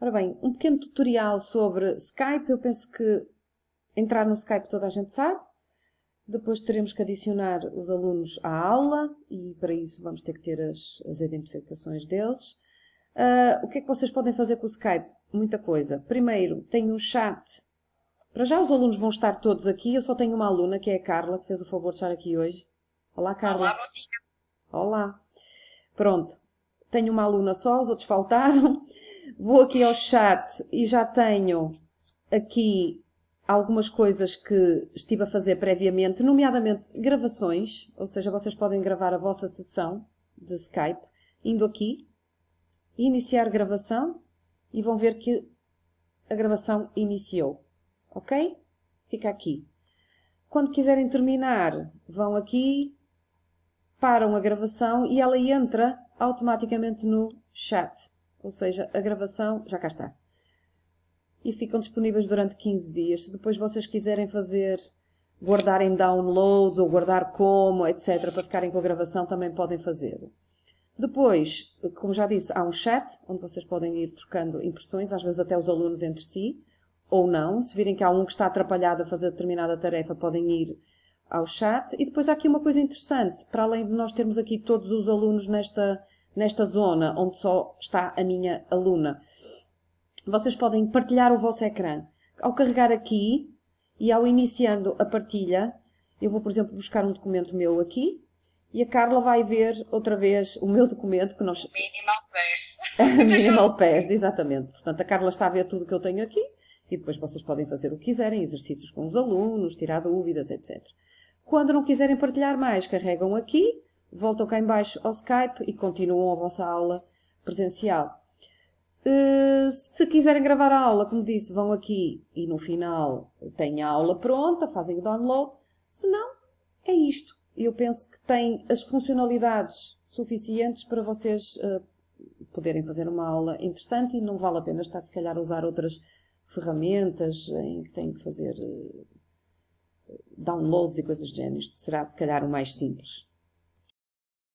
Ora bem, um pequeno tutorial sobre Skype. Eu penso que entrar no Skype toda a gente sabe. Depois teremos que adicionar os alunos à aula e para isso vamos ter que ter as, as identificações deles. Uh, o que é que vocês podem fazer com o Skype? Muita coisa. Primeiro, tem um chat. Para já os alunos vão estar todos aqui. Eu só tenho uma aluna, que é a Carla, que fez o favor de estar aqui hoje. Olá, Carla. Olá, bom dia. Olá. Pronto. Tenho uma aluna só, os outros faltaram. Vou aqui ao chat e já tenho aqui algumas coisas que estive a fazer previamente, nomeadamente gravações, ou seja, vocês podem gravar a vossa sessão de Skype, indo aqui, iniciar gravação e vão ver que a gravação iniciou, ok? Fica aqui. Quando quiserem terminar, vão aqui, param a gravação e ela entra automaticamente no chat. Ou seja, a gravação já cá está. E ficam disponíveis durante 15 dias. Se depois vocês quiserem fazer, guardarem downloads ou guardar como, etc., para ficarem com a gravação, também podem fazer. Depois, como já disse, há um chat onde vocês podem ir trocando impressões, às vezes até os alunos entre si, ou não. Se virem que há um que está atrapalhado a fazer determinada tarefa, podem ir ao chat. E depois há aqui uma coisa interessante, para além de nós termos aqui todos os alunos nesta nesta zona onde só está a minha aluna. Vocês podem partilhar o vosso ecrã. Ao carregar aqui e ao iniciando a partilha, eu vou, por exemplo, buscar um documento meu aqui e a Carla vai ver outra vez o meu documento que nós. Minimal Pairs. Minimal Pairs, exatamente. Portanto, a Carla está a ver tudo o que eu tenho aqui e depois vocês podem fazer o que quiserem, exercícios com os alunos, tirar dúvidas, etc. Quando não quiserem partilhar mais, carregam aqui voltam cá embaixo ao Skype e continuam a vossa aula presencial. Eh, se quiserem gravar a aula, como disse, vão aqui e no final têm a aula pronta, fazem o download. Se não, é isto. Eu penso que tem as funcionalidades suficientes para vocês eh, poderem fazer uma aula interessante e não vale a pena estar, se calhar, a usar outras ferramentas em que têm que fazer eh, downloads e coisas do género. Isto será, se calhar, o mais simples.